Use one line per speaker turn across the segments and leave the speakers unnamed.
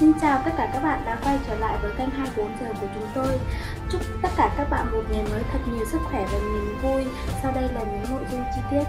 Xin chào tất cả các bạn đã quay trở lại với kênh 24 giờ của chúng tôi. Chúc tất cả các bạn một ngày mới thật nhiều sức khỏe và niềm vui. Sau đây là những nội dung chi tiết.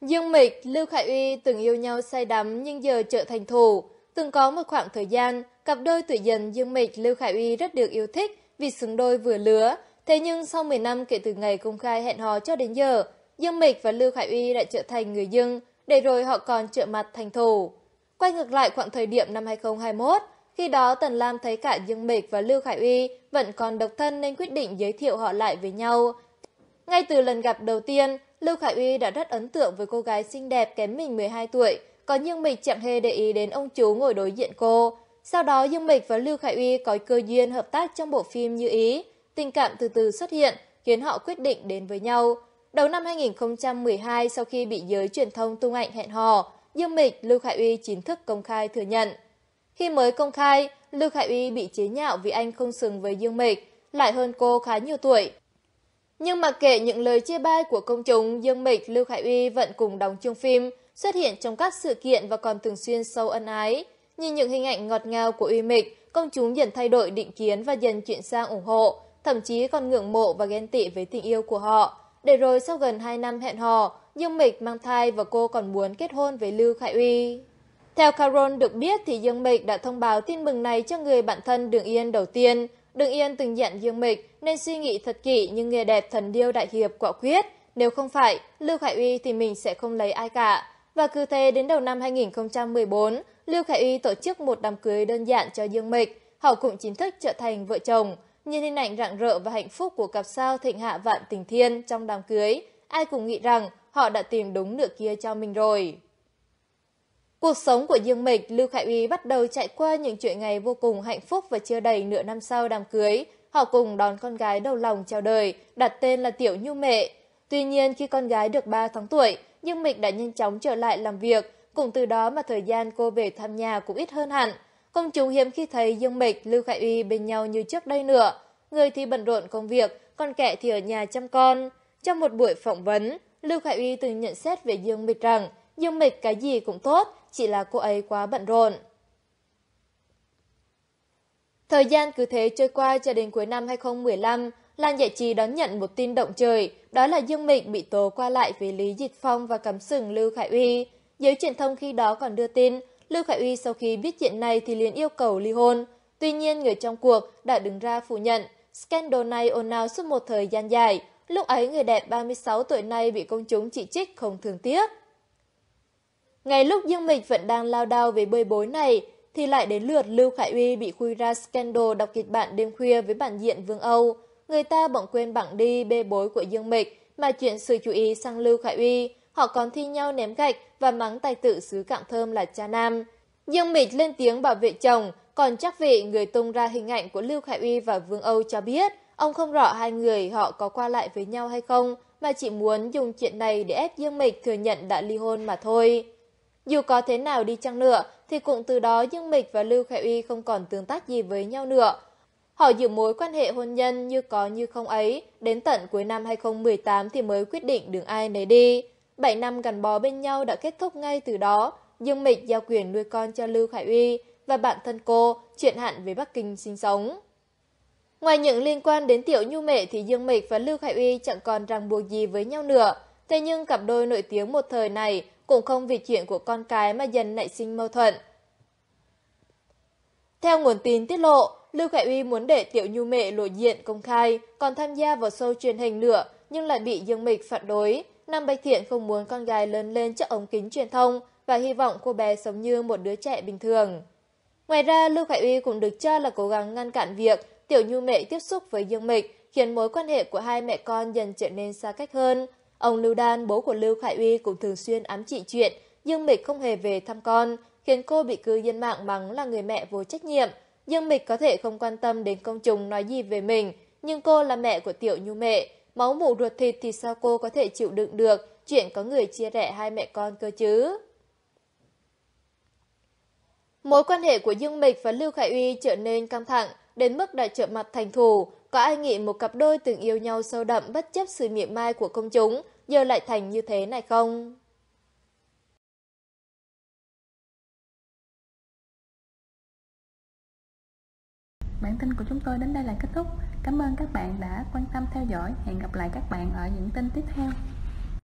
Dương Mịch, Lưu Khải Uy từng yêu nhau say đắm nhưng giờ trở thành thù. Từng có một khoảng thời gian, cặp đôi tuổi dần Dương Mịch, Lưu Khải Uy rất được yêu thích vì xứng đôi vừa lứa. Thế nhưng sau 10 năm kể từ ngày công khai hẹn hò cho đến giờ, Dương Mịch và Lưu Khải Uy đã trở thành người dưng, để rồi họ còn trợ mặt thành thù. Quay ngược lại khoảng thời điểm năm 2021, khi đó Tần Lam thấy cả Dương Mịch và Lưu Khải Uy vẫn còn độc thân nên quyết định giới thiệu họ lại với nhau. Ngay từ lần gặp đầu tiên, Lưu Khải Uy đã rất ấn tượng với cô gái xinh đẹp kém mình 12 tuổi, còn Dương Mịch chẳng hề để ý đến ông chú ngồi đối diện cô. Sau đó Dương Mịch và Lưu Khải Uy có cơ duyên hợp tác trong bộ phim Như Ý. Tình cảm từ từ xuất hiện, khiến họ quyết định đến với nhau. Đầu năm 2012 sau khi bị giới truyền thông tung ảnh hẹn hò, Dương Mịch, Lưu Khải Uy chính thức công khai thừa nhận. Khi mới công khai, Lưu Khải Uy bị chế nhạo vì anh không sừng với Dương Mịch, lại hơn cô khá nhiều tuổi. Nhưng mặc kệ những lời chia bai của công chúng, Dương Mịch, Lưu Khải Uy vẫn cùng đóng chung phim, xuất hiện trong các sự kiện và còn thường xuyên sâu ân ái. Nhìn những hình ảnh ngọt ngào của Uy Mịch, công chúng dần thay đổi định kiến và dần chuyển sang ủng hộ, thậm chí còn ngưỡng mộ và ghen tị với tình yêu của họ. Để rồi sau gần 2 năm hẹn hò, Dương Mịch mang thai và cô còn muốn kết hôn với Lưu Khải Uy. Theo Carol được biết thì Dương Mịch đã thông báo tin mừng này cho người bạn thân Đường Yên đầu tiên. Đường Yên từng nhận Dương Mịch nên suy nghĩ thật kỹ nhưng nghề đẹp thần điêu đại hiệp quả quyết. Nếu không phải, Lưu Khải Uy thì mình sẽ không lấy ai cả. Và cứ thế đến đầu năm 2014, Lưu Khải Uy tổ chức một đám cưới đơn giản cho Dương Mịch. Họ cũng chính thức trở thành vợ chồng. Nhìn hình ảnh rạng rỡ và hạnh phúc của cặp sao thịnh hạ vạn tình thiên trong đám cưới, ai cũng nghĩ rằng họ đã tìm đúng nửa kia cho mình rồi. Cuộc sống của Dương Mịch, Lưu Khải Uy bắt đầu chạy qua những chuyện ngày vô cùng hạnh phúc và chưa đầy nửa năm sau đám cưới. Họ cùng đón con gái đầu lòng chào đời, đặt tên là Tiểu Nhu Mệ. Tuy nhiên khi con gái được 3 tháng tuổi, Dương Mịch đã nhanh chóng trở lại làm việc, cũng từ đó mà thời gian cô về thăm nhà cũng ít hơn hẳn. Công chúng hiếm khi thấy Dương Mịch, Lưu Khải Uy bên nhau như trước đây nữa. Người thì bận rộn công việc, còn kẻ thì ở nhà chăm con. Trong một buổi phỏng vấn, Lưu Khải Uy từng nhận xét về Dương Mịch rằng Dương Mịch cái gì cũng tốt, chỉ là cô ấy quá bận rộn. Thời gian cứ thế trôi qua cho đến cuối năm 2015, Lan Giải Trí đón nhận một tin động trời, đó là Dương Mịch bị tố qua lại với Lý Dịch Phong và cấm sừng Lưu Khải Uy. Giới truyền thông khi đó còn đưa tin, Lưu Khải Uy sau khi biết chuyện này thì liền yêu cầu ly hôn. Tuy nhiên người trong cuộc đã đứng ra phủ nhận, scandal này ồn ào suốt một thời gian dài, lúc ấy người đẹp 36 tuổi này bị công chúng chỉ trích không thương tiếc. Ngay lúc Dương Mịch vẫn đang lao đao về bơi bối này, thì lại đến lượt Lưu Khải Uy bị khui ra scandal đọc kịch bản đêm khuya với bản diện Vương Âu. Người ta bỗng quên bảng đi bê bối của Dương Mịch mà chuyển sự chú ý sang Lưu Khải Uy. Họ còn thi nhau ném gạch và mắng tài tử xứ Cạm Thơm là cha nam. Dương Mịch lên tiếng bảo vệ chồng, còn chắc vị người tung ra hình ảnh của Lưu Khải Uy và Vương Âu cho biết – Ông không rõ hai người họ có qua lại với nhau hay không, mà chỉ muốn dùng chuyện này để ép Dương Mịch thừa nhận đã ly hôn mà thôi. Dù có thế nào đi chăng nữa, thì cũng từ đó Dương Mịch và Lưu Khải Uy không còn tương tác gì với nhau nữa. Họ giữ mối quan hệ hôn nhân như có như không ấy, đến tận cuối năm 2018 thì mới quyết định đường ai nấy đi. 7 năm gắn bó bên nhau đã kết thúc ngay từ đó, Dương Mịch giao quyền nuôi con cho Lưu Khải Uy và bạn thân cô chuyển hạn về Bắc Kinh sinh sống. Ngoài những liên quan đến Tiểu Nhu Mệ thì Dương Mịch và Lưu Khải Uy chẳng còn ràng buộc gì với nhau nữa. Thế nhưng cặp đôi nổi tiếng một thời này cũng không vì chuyện của con cái mà dần nảy sinh mâu thuẫn. Theo nguồn tin tiết lộ, Lưu Khải Uy muốn để Tiểu Nhu Mệ lộ diện công khai, còn tham gia vào show truyền hình nữa nhưng lại bị Dương Mịch phản đối. Nam Bạch Thiện không muốn con gái lớn lên trước ống kính truyền thông và hy vọng cô bé sống như một đứa trẻ bình thường. Ngoài ra, Lưu Khải Uy cũng được cho là cố gắng ngăn cản việc Tiểu Như Mệ tiếp xúc với Dương Mịch khiến mối quan hệ của hai mẹ con dần trở nên xa cách hơn. Ông Lưu Đan, bố của Lưu Khải Uy cũng thường xuyên ám chỉ chuyện Dương Mịch không hề về thăm con, khiến cô bị cư dân mạng mắng là người mẹ vô trách nhiệm. Dương Mịch có thể không quan tâm đến công chúng nói gì về mình, nhưng cô là mẹ của Tiểu Như Mệ. Máu mủ ruột thịt thì sao cô có thể chịu đựng được chuyện có người chia rẽ hai mẹ con cơ chứ? Mối quan hệ của Dương Mịch và Lưu Khải Uy trở nên căng thẳng đến mức đã trợ mặt thành thù, có ai nghĩ một cặp đôi từng yêu nhau sâu đậm bất chấp sự miệng mai của công chúng, giờ lại thành như thế này không? Bản tin của chúng tôi đến đây là kết thúc. Cảm ơn các bạn đã quan tâm theo dõi. Hẹn gặp lại các bạn ở những tin tiếp theo.